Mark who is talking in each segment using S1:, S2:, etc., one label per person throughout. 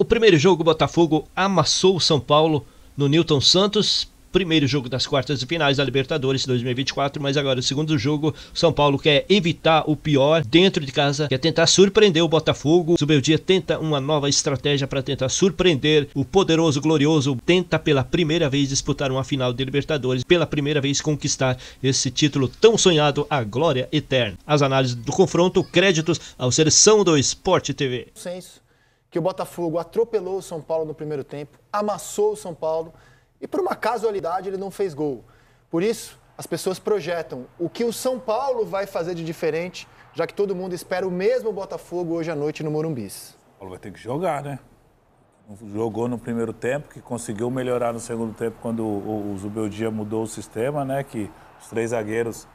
S1: O primeiro jogo, o Botafogo amassou o São Paulo no Newton Santos. Primeiro jogo das quartas e finais da Libertadores 2024, mas agora o segundo jogo, São Paulo quer evitar o pior dentro de casa, quer tentar surpreender o Botafogo. O dia tenta uma nova estratégia para tentar surpreender o poderoso, glorioso, tenta pela primeira vez disputar uma final de Libertadores, pela primeira vez conquistar esse título tão sonhado, a glória eterna. As análises do confronto, créditos ao Seleção do Esporte TV.
S2: Senso que o Botafogo atropelou o São Paulo no primeiro tempo, amassou o São Paulo e por uma casualidade ele não fez gol. Por isso, as pessoas projetam o que o São Paulo vai fazer de diferente, já que todo mundo espera o mesmo Botafogo hoje à noite no Morumbis.
S3: O Paulo vai ter que jogar, né? Jogou no primeiro tempo, que conseguiu melhorar no segundo tempo quando o, o Zubeldia mudou o sistema, né? Que os três zagueiros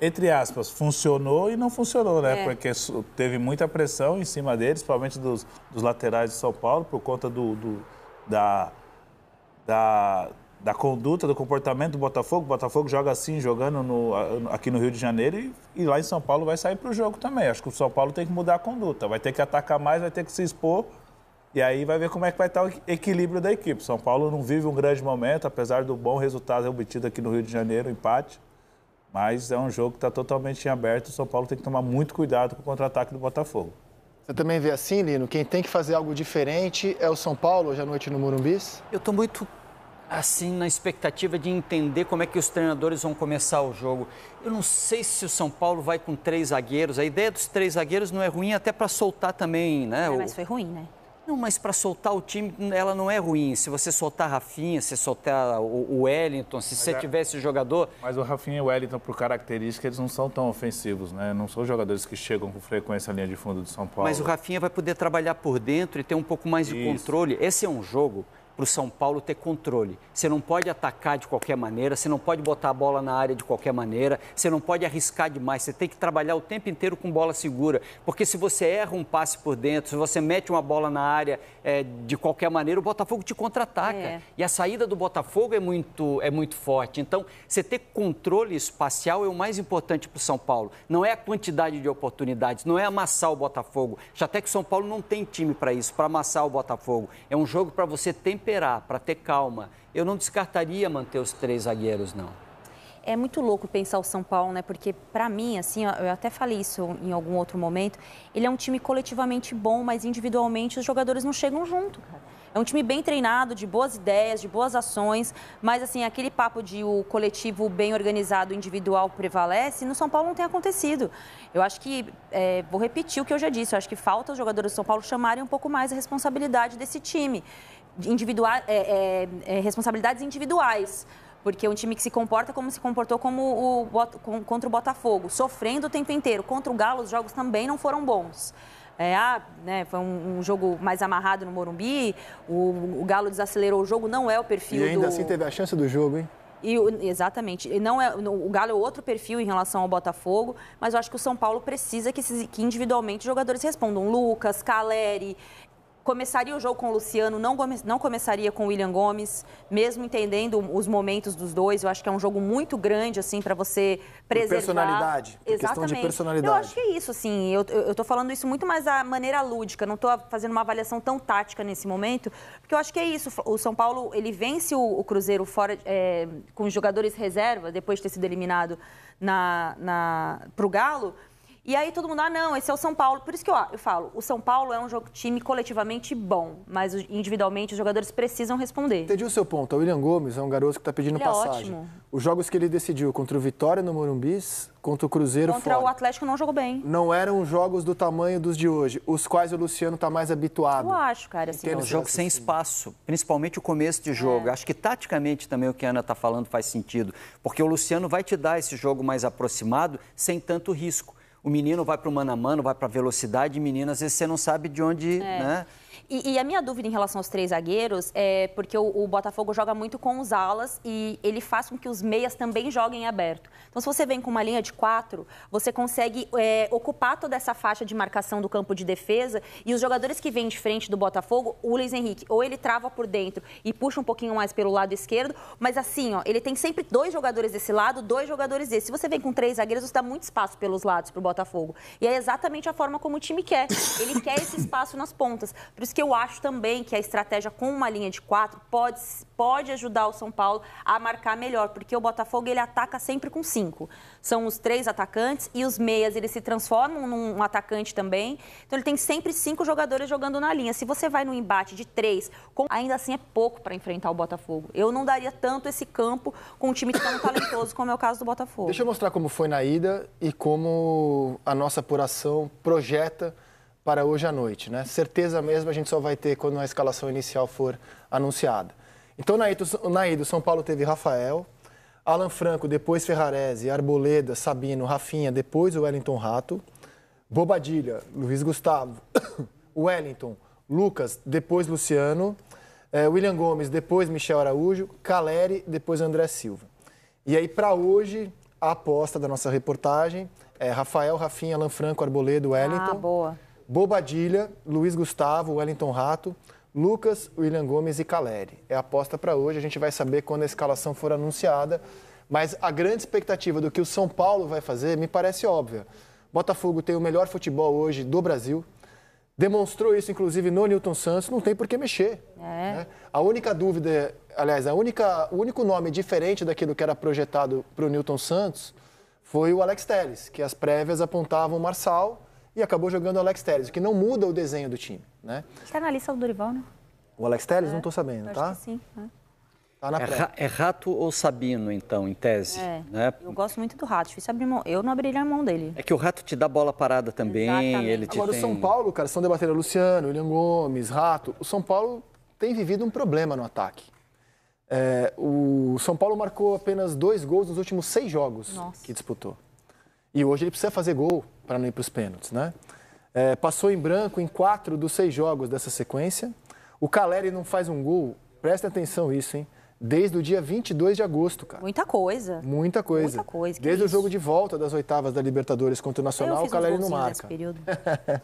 S3: entre aspas, funcionou e não funcionou, né? É. Porque teve muita pressão em cima deles, principalmente dos, dos laterais de São Paulo, por conta do, do da, da, da, conduta, do comportamento do Botafogo. O Botafogo joga assim, jogando no, aqui no Rio de Janeiro e, e lá em São Paulo vai sair para o jogo também. Acho que o São Paulo tem que mudar a conduta, vai ter que atacar mais, vai ter que se expor. E aí vai ver como é que vai estar o equilíbrio da equipe. São Paulo não vive um grande momento, apesar do bom resultado obtido aqui no Rio de Janeiro, empate. Mas é um jogo que está totalmente em aberto. O São Paulo tem que tomar muito cuidado com o contra-ataque do Botafogo.
S2: Você também vê assim, Lino? Quem tem que fazer algo diferente é o São Paulo hoje à noite no Morumbis? Eu estou muito
S3: assim na expectativa de
S1: entender como é que os treinadores vão começar o jogo. Eu não sei se o São Paulo vai com três zagueiros. A ideia dos três zagueiros não é ruim até para soltar também, né? É, mas foi ruim, né? Não, mas para soltar o time, ela não é ruim. Se você soltar Rafinha, se soltar o Wellington, se mas você é...
S3: tivesse jogador. Mas o Rafinha e o Wellington, por característica, eles não são tão ofensivos, né? Não são jogadores que chegam com frequência à linha de fundo de São Paulo. Mas o Rafinha vai poder trabalhar por dentro e ter um pouco mais
S1: de Isso. controle. Esse é um jogo para o São Paulo ter controle. Você não pode atacar de qualquer maneira, você não pode botar a bola na área de qualquer maneira, você não pode arriscar demais, você tem que trabalhar o tempo inteiro com bola segura. Porque se você erra um passe por dentro, se você mete uma bola na área é, de qualquer maneira, o Botafogo te contra-ataca. É. E a saída do Botafogo é muito, é muito forte. Então, você ter controle espacial é o mais importante para o São Paulo. Não é a quantidade de oportunidades, não é amassar o Botafogo. Já até que o São Paulo não tem time para isso, para amassar o Botafogo. É um jogo para você tempo temperar, para ter calma. Eu não descartaria manter os três zagueiros, não.
S4: É muito louco pensar o São Paulo, né? Porque para mim, assim, eu até falei isso em algum outro momento, ele é um time coletivamente bom, mas individualmente os jogadores não chegam junto, cara. É um time bem treinado, de boas ideias, de boas ações, mas assim, aquele papo de o coletivo bem organizado, individual prevalece, no São Paulo não tem acontecido. Eu acho que, é, vou repetir o que eu já disse, eu acho que falta os jogadores do São Paulo chamarem um pouco mais a responsabilidade desse time individua é, é, é, responsabilidades individuais. Porque é um time que se comporta como se comportou como o, contra o Botafogo, sofrendo o tempo inteiro. Contra o Galo, os jogos também não foram bons. É, ah, né, foi um, um, jogo mais amarrado no Morumbi, o, o, Galo desacelerou o jogo, não é o perfil do... E ainda do... assim teve a
S2: chance do jogo, hein?
S4: E, exatamente. E não é, o Galo é outro perfil em relação ao Botafogo, mas eu acho que o São Paulo precisa que, que individualmente os jogadores respondam. Lucas, Caleri, começaria o jogo com o Luciano, não, não começaria com o William Gomes, mesmo entendendo os momentos dos dois. Eu acho que é um jogo muito grande, assim, para você preservar. Por personalidade. Exatamente. Questão de personalidade. Eu acho que é isso, assim. Eu, eu tô falando isso muito mais da maneira lúdica, não tô fazendo uma avaliação tão tática nesse momento, porque eu acho que é isso. O São Paulo, ele vence o, o Cruzeiro fora é, com os jogadores reserva, depois de ter sido eliminado na, na, pro Galo. E aí todo mundo, ah, não, esse é o São Paulo. Por isso que eu, eu falo, o São Paulo é um jogo time coletivamente bom, mas individualmente os jogadores precisam responder.
S2: Entendi o seu ponto. O William Gomes é um garoto que está pedindo ele é passagem. É ótimo. Os jogos que ele decidiu contra o Vitória no Morumbi, contra o Cruzeiro contra fora. Contra o
S4: Atlético não jogou
S2: bem. Não eram jogos do tamanho dos de hoje, os quais o Luciano está mais habituado. Eu
S4: acho, cara. Assim, é um
S1: jogo sem espaço, principalmente o começo de jogo. É. Acho que taticamente também o que a Ana está falando faz sentido, porque o Luciano vai te dar esse jogo mais aproximado, sem tanto risco o menino vai para o mano a mano, vai para velocidade, menino, às vezes você não sabe de onde, é. né?
S4: E, e, a minha dúvida em relação aos três zagueiros é porque o, o, Botafogo joga muito com os alas e ele faz com que os meias também joguem aberto. Então, se você vem com uma linha de quatro, você consegue é, ocupar toda essa faixa de marcação do campo de defesa e os jogadores que vêm de frente do Botafogo, o Luiz Henrique, ou ele trava por dentro e puxa um pouquinho mais pelo lado esquerdo, mas assim, ó, ele tem sempre dois jogadores desse lado, dois jogadores desse. Se você vem com três zagueiros, você dá muito espaço pelos lados para o Botafogo. E é exatamente a forma como o time quer. Ele quer esse espaço nas pontas. Por isso que eu acho também que a estratégia com uma linha de quatro pode, pode ajudar o São Paulo a marcar melhor, porque o Botafogo ele ataca sempre com cinco. São os três atacantes e os meias eles se transformam num atacante também. Então ele tem sempre cinco jogadores jogando na linha. Se você vai no embate de três, com... ainda assim é pouco para enfrentar o Botafogo. Eu não daria tanto esse campo com um time tão talentoso como é o caso do Botafogo. Deixa
S2: eu mostrar como foi na ida e como a nossa apuração projeta para hoje à noite. Né? Certeza mesmo a gente só vai ter quando a escalação inicial for anunciada. Então, na ida, São Paulo teve Rafael, Alan Franco, depois Ferrarese, Arboleda, Sabino, Rafinha, depois o Wellington Rato, Bobadilha, Luiz Gustavo, Wellington, Lucas, depois Luciano, eh, William Gomes, depois Michel Araújo, Caleri, depois André Silva. E aí, para hoje, a aposta da nossa reportagem é Rafael, Rafinha, Alan Franco, Arboleda, ah, Wellington. Ah, boa. Bobadilha, Luiz Gustavo, Wellington Rato, Lucas, William Gomes e Caleri. É a aposta para hoje, a gente vai saber quando a escalação for anunciada, mas a grande expectativa do que o São Paulo vai fazer me parece óbvia. Botafogo tem o melhor futebol hoje do Brasil, demonstrou isso inclusive no Newton Santos, não tem por que mexer. É. Né? A única dúvida, aliás, a única, o único nome diferente daquilo que era projetado para o Newton Santos foi o Alex Telles, que as prévias apontavam Marçal e acabou jogando o Alex Telles, o que não muda o desenho do time. Né?
S4: Está na lista do Dorival, né?
S2: O Alex Telles? É, não estou sabendo, tá? que sim. É. Tá na é, é, Rato ou Sabino,
S1: então, em tese? É, né?
S4: Eu gosto muito do Rato. Difícil abrir mão. Eu não abriria a mão dele.
S1: É que o Rato te dá bola parada também. Exatamente. Ele te Agora, tem... o São
S2: Paulo, cara, são debatendo Luciano, William Gomes, Rato. O São Paulo tem vivido um problema no ataque. É, o São Paulo marcou apenas dois gols nos últimos seis jogos Nossa. que disputou. E hoje ele precisa fazer gol para não ir para os pênaltis, né? É, passou em branco em quatro dos seis jogos dessa sequência. O Caleri não faz um gol, presta atenção isso, hein? Desde o dia 22 de agosto, cara.
S4: Muita coisa.
S2: Muita coisa. Muita coisa. Desde o jogo de volta das oitavas da Libertadores contra o Nacional, o Caleri não marca.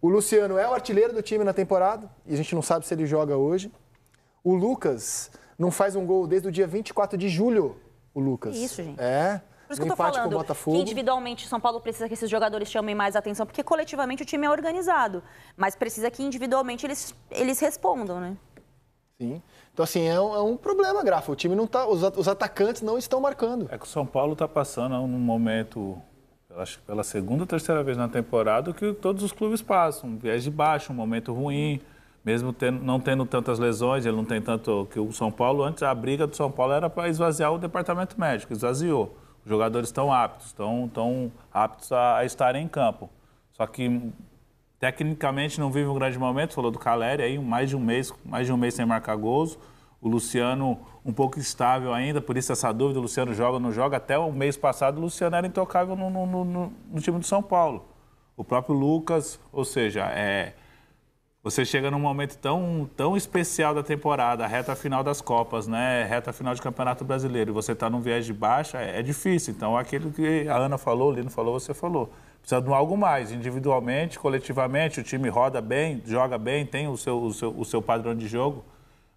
S2: o Luciano é o artilheiro do time na temporada e a gente não sabe se ele joga hoje. O Lucas não faz um gol desde o dia 24 de julho, o Lucas. Isso, gente. É. Por isso que eu tô falando que
S4: individualmente São Paulo precisa que esses jogadores chamem mais atenção, porque coletivamente o time é organizado, mas precisa que individualmente eles, eles respondam, né?
S2: Sim. Então, assim, é um, é um problema, Grafa. O time não tá. Os, os atacantes não estão marcando. É que o São Paulo está passando num momento, acho que pela segunda ou
S3: terceira vez na temporada, que todos os clubes passam. Um viés de baixo, um momento ruim mesmo tendo, não tendo tantas lesões, ele não tem tanto que o São Paulo antes a briga do São Paulo era para esvaziar o departamento médico, esvaziou. Os jogadores estão aptos, estão estão aptos a, a estarem em campo. Só que tecnicamente não vive um grande momento, falou do Caleri aí, mais de um mês, mais de um mês sem marcar gols. O Luciano um pouco instável ainda, por isso essa dúvida, o Luciano joga ou não joga. Até o mês passado o Luciano era intocável no, no, no, no time do São Paulo. O próprio Lucas, ou seja, é, você chega num momento tão, tão especial da temporada, reta final das Copas, né? Reta final de Campeonato Brasileiro, e você está num viés de baixa, é, é difícil. Então, aquilo que a Ana falou, o Lino falou, você falou. Precisa de algo mais, individualmente, coletivamente, o time roda bem, joga bem, tem o seu, o seu, o seu padrão de jogo,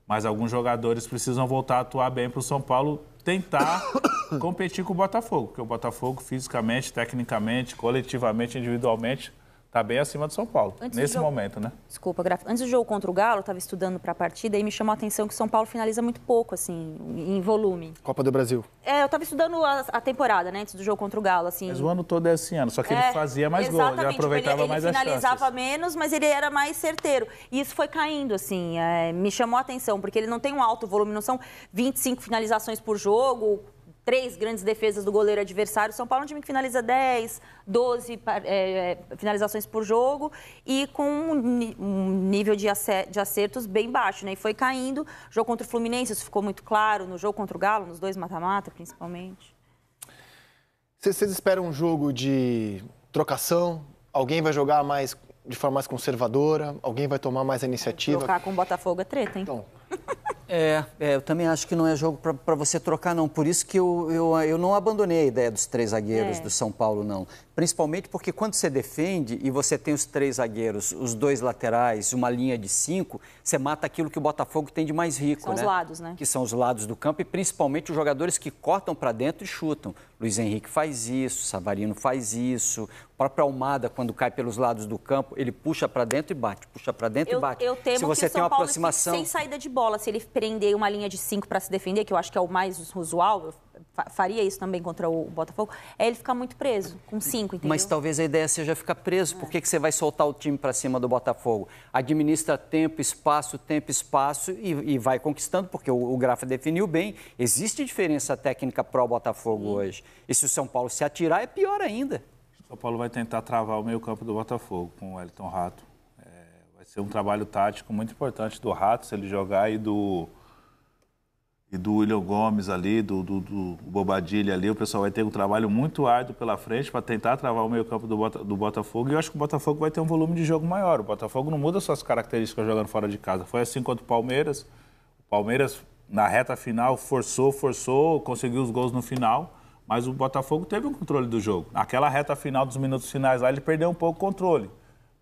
S3: mas alguns jogadores precisam voltar a atuar bem para o São Paulo tentar competir com o Botafogo, porque o Botafogo fisicamente, tecnicamente, coletivamente, individualmente Está bem acima do São Paulo, antes nesse jogo... momento, né?
S4: Desculpa, Graf. Antes do jogo contra o Galo, estava estudando para a partida e me chamou a atenção que o São Paulo finaliza muito pouco, assim, em volume.
S3: Copa do Brasil.
S4: É, eu estava estudando a, a, temporada, né, antes do jogo contra o Galo, assim. Mas o
S3: ano todo é esse ano, só que é, ele fazia mais gols, ele aproveitava ele, mais ele as chances. Ele finalizava
S4: menos, mas ele era mais certeiro. E isso foi caindo, assim, é, me chamou a atenção, porque ele não tem um alto volume, não são 25 finalizações por jogo, três grandes defesas do goleiro adversário. São Paulo é um time que finaliza 10, 12 é, é, finalizações por jogo e com um, um nível de, acertos bem baixo, né? E foi caindo. Jogo contra o Fluminense, isso ficou muito claro. No jogo contra o Galo, nos dois mata-mata, principalmente.
S2: Vocês esperam um jogo de trocação? Alguém vai jogar mais de forma mais conservadora? Alguém vai tomar mais a iniciativa? Trocar
S4: com o Botafogo é treta, hein? Então,
S2: É, é, eu também acho que não é jogo para você trocar, não.
S1: Por isso que eu, eu, eu, não abandonei a ideia dos três zagueiros é. do São Paulo, não. Principalmente porque quando você defende e você tem os três zagueiros, os dois laterais, uma linha de cinco, você mata aquilo que o Botafogo tem de mais rico, são né? São os lados, né? Que são os lados do campo e principalmente os jogadores que cortam para dentro e chutam. Luiz Henrique faz isso, Savarino faz isso, a própria almada, quando cai pelos lados do campo, ele puxa para dentro e bate, puxa para dentro eu, e bate. Eu temo se você que o São tem uma Paulo aproximação... sem saída
S4: de bola, se ele prender uma linha de cinco para se defender, que eu acho que é o mais usual, faria isso também contra o Botafogo, é ele ficar muito preso, com cinco, entendeu? Mas
S1: talvez a ideia seja ficar preso. Por é. que, que você vai soltar o time para cima do Botafogo? Administra tempo, espaço, tempo, espaço e, e vai conquistando, porque o, o Grafa definiu bem. Existe diferença técnica pró-Botafogo hoje. E se o São Paulo se atirar, é pior ainda.
S3: São Paulo vai tentar travar o meio campo do Botafogo com o Elton Rato. É, vai ser um trabalho tático muito importante do Rato, se ele jogar, e do, e do William Gomes ali, do, do, do Bobadilha ali. O pessoal vai ter um trabalho muito árduo pela frente para tentar travar o meio campo do, do Botafogo. E eu acho que o Botafogo vai ter um volume de jogo maior. O Botafogo não muda suas características jogando fora de casa. Foi assim quanto o Palmeiras. O Palmeiras, na reta final, forçou, forçou, conseguiu os gols no final. Mas o Botafogo teve um controle do jogo. Naquela reta final dos minutos finais lá, ele perdeu um pouco o controle.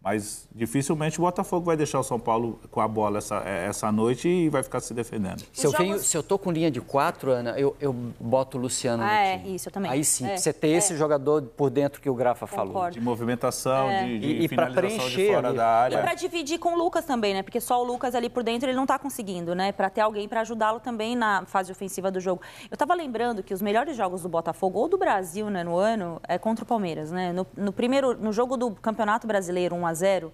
S3: Mas dificilmente o Botafogo vai deixar o São Paulo com a bola essa, é, essa noite e vai ficar se defendendo. Se eu, venho, se
S1: eu tô com linha de quatro, Ana, eu, eu boto o Luciano ah, no é,
S4: isso, eu também. Aí sim, é, você ter é.
S1: esse jogador por dentro que o Grafa Concordo. falou. De
S3: movimentação, é. de, de e, e finalização de fora ali. da área. E para
S4: dividir com o Lucas também, né? Porque só o Lucas ali por dentro ele não está conseguindo, né? Para ter alguém para ajudá-lo também na fase ofensiva do jogo. Eu estava lembrando que os melhores jogos do Botafogo ou do Brasil, né, no ano, é contra o Palmeiras, né? No, no primeiro, no jogo do Campeonato Brasileiro, 1 a 0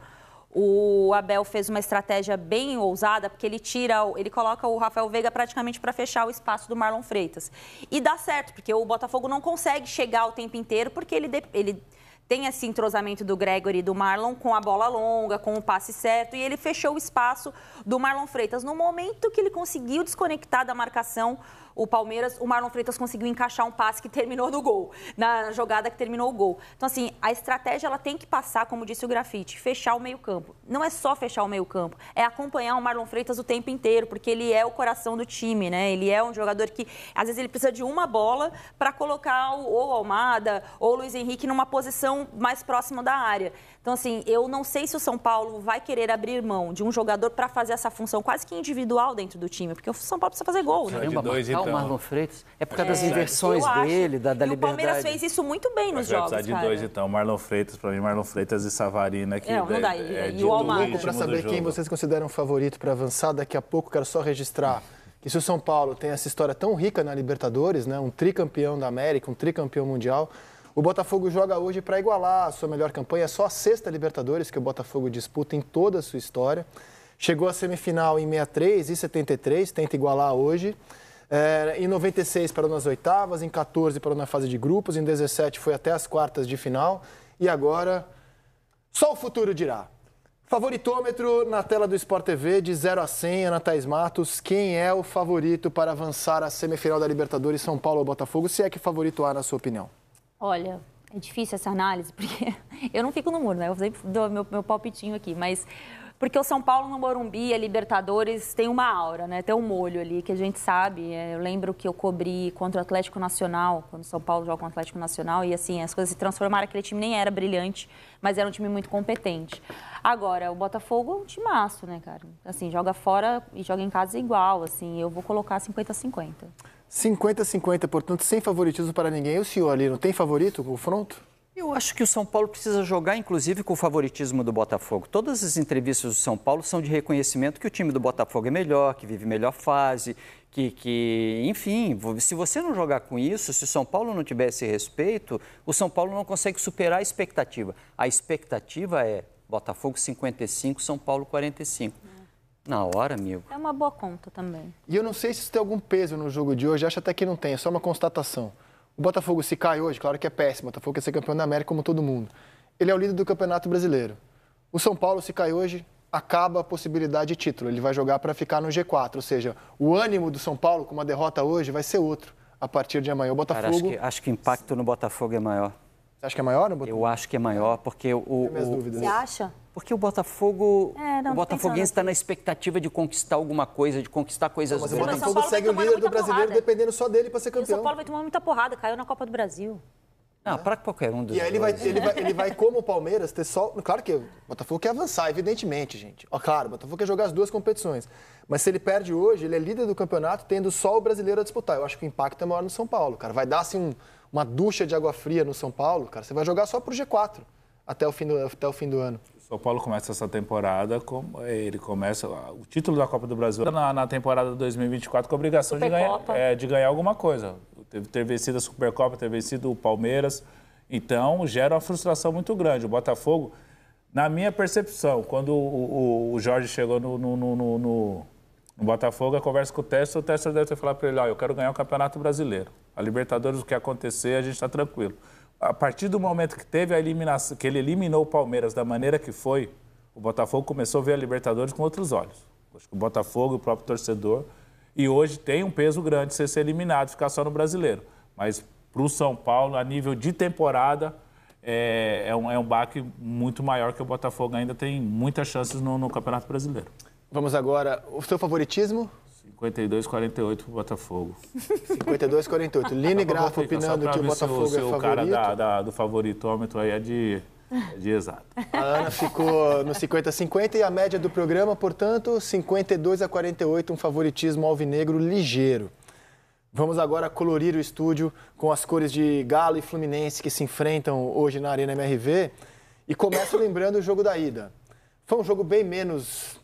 S4: o Abel fez uma estratégia bem ousada, porque ele tira, ele coloca o Rafael Veiga praticamente para fechar o espaço do Marlon Freitas. E dá certo, porque o Botafogo não consegue chegar o tempo inteiro, porque ele, ele tem esse entrosamento do Gregory e do Marlon com a bola longa, com o passe certo, e ele fechou o espaço do Marlon Freitas. No momento que ele conseguiu desconectar da marcação, o Palmeiras, o Marlon Freitas conseguiu encaixar um passe que terminou no gol, na jogada que terminou o gol. Então, assim, a estratégia ela tem que passar, como disse o Grafite, fechar o meio-campo. Não é só fechar o meio-campo, é acompanhar o Marlon Freitas o tempo inteiro, porque ele é o coração do time, né? Ele é um jogador que, às vezes, ele precisa de uma bola para colocar o, Almada ou o Luiz Henrique numa posição mais próxima da área. Então, assim, eu não sei se o São Paulo vai querer abrir mão de um jogador para fazer essa função quase que individual dentro do time, porque o São Paulo precisa fazer gol, né? Caramba, dois, tá então. o Marlon
S1: Freitas. É por
S4: causa é, das inversões
S3: dele, da, da e liberdade. O Palmeiras fez
S4: isso muito bem nos jogos. Vai de dois,
S3: então. Marlon Freitas, para mim, Marlon Freitas e Savarina. Que é, não é dá. E, é, e o Almada. Para saber quem vocês
S2: consideram favorito para avançar daqui a pouco, quero só registrar que se o São Paulo tem essa história tão rica na Libertadores, né, um tricampeão da América, um tricampeão mundial, o Botafogo joga hoje para igualar a sua melhor campanha. É só a sexta Libertadores que o Botafogo disputa em toda a sua história. Chegou à semifinal em 63 e 73, tenta igualar hoje. É, em 96 parou nas oitavas, em 14 parou na fase de grupos, em 17 foi até as quartas de final e agora só o futuro dirá. Favoritômetro na tela do Sport TV de 0 a 100, Ana Thais Matos. Quem é o favorito para avançar à semifinal da Libertadores São Paulo ou Botafogo, se é que favorito há, na sua opinião?
S4: Olha, é difícil essa análise, porque eu não fico no muro, né? Eu sempre dou meu, meu palpitinho aqui, mas porque o São Paulo no Morumbi, a Libertadores, tem uma aura, né? Tem um molho ali que a gente sabe. É, eu lembro que eu cobri contra o Atlético Nacional, quando o São Paulo joga com o Atlético Nacional, e assim, as coisas se transformaram. Aquele time nem era brilhante, mas era um time muito competente. Agora, o Botafogo é um timaço, né, cara? Assim, joga fora e joga em casa igual, assim. Eu vou colocar 50-50.
S2: 50-50, portanto, sem favoritismo para ninguém. E o senhor ali, não tem favorito confronto?
S1: Eu acho que o São Paulo precisa jogar, inclusive, com o favoritismo do Botafogo. Todas as entrevistas do São Paulo são de reconhecimento que o time do Botafogo é melhor, que vive melhor fase, que, que, enfim, se você não jogar com isso, se o São Paulo não tiver esse respeito, o São Paulo não consegue superar a expectativa. A expectativa é Botafogo 55, São Paulo 45. Na hora, amigo.
S4: É uma boa conta também.
S2: E eu não sei se isso tem algum peso no jogo de hoje, acho até que não tem, é só uma constatação. O Botafogo, se cai hoje, claro que é péssimo. O Botafogo quer ser campeão da América como todo mundo. Ele é o líder do Campeonato Brasileiro. O São Paulo, se cai hoje, acaba a possibilidade de título. Ele vai jogar para ficar no G4. Ou seja, o ânimo do São Paulo com uma derrota hoje vai ser outro a partir de amanhã. O Botafogo. Cara, acho, que,
S1: acho que o impacto no Botafogo é maior. Você acha que é maior no Botafogo? Eu acho que é maior, porque o. Tem minhas o, dúvidas. Você
S2: acha? Porque o Botafogo. É, não, o Botafoguense
S1: está na expectativa de conquistar alguma coisa, de conquistar coisas boas. mas O Botafogo segue o líder do
S2: brasileiro porrada. dependendo só dele para ser campeão. E o
S4: São Paulo vai tomar muita porrada, caiu na Copa do Brasil.
S1: Não, é. para qualquer um dos E aí ele vai, ele vai, ele,
S2: vai, como o Palmeiras, ter só. Claro que o Botafogo quer avançar, evidentemente, gente. Ó, claro, o Botafogo quer jogar as duas competições. Mas se ele perde hoje, ele é líder do campeonato, tendo só o brasileiro a disputar. Eu acho que o impacto é maior no São Paulo, cara. Vai dar assim um uma ducha de água fria no São Paulo, cara, você vai jogar só pro G4 até o fim do, até o fim do ano.
S3: São Paulo começa essa temporada, com, ele começa o título da Copa do Brasil
S2: na, na temporada
S3: 2024 com a obrigação de ganhar, é, de ganhar, alguma coisa. Ter, ter vencido a Supercopa, ter vencido o Palmeiras. Então, gera uma frustração muito grande. O Botafogo, na minha percepção, quando o, o, o Jorge chegou no, no, no, no, Botafogo, a conversa com o Tessa o Tessor deve ter falado para ele, "Ah, eu quero ganhar o Campeonato Brasileiro. A Libertadores, o que acontecer, a gente está tranquilo. A partir do momento que teve a eliminação, que ele eliminou o Palmeiras da maneira que foi, o Botafogo começou a ver a Libertadores com outros olhos. Acho que o Botafogo, o próprio torcedor, e hoje tem um peso grande ser, ser eliminado, ficar só no brasileiro. Mas para o São Paulo, a nível de temporada, é, é, um, é um baque muito maior que o Botafogo ainda tem muitas chances no, no Campeonato Brasileiro. Vamos agora, o seu favoritismo 52, 48 pro Botafogo.
S2: 52, 48. Line Grafo opinando que o Botafogo se o, se é favorito. O cara da,
S3: da, do favoritômetro aí é de, é de exato.
S2: A Ana ficou no 50-50 e a média do programa, portanto, 52 a 48, um favoritismo alvinegro ligeiro. Vamos agora colorir o estúdio com as cores de Galo e Fluminense que se enfrentam hoje na Arena MRV. E começo lembrando o jogo da ida. Foi um jogo bem menos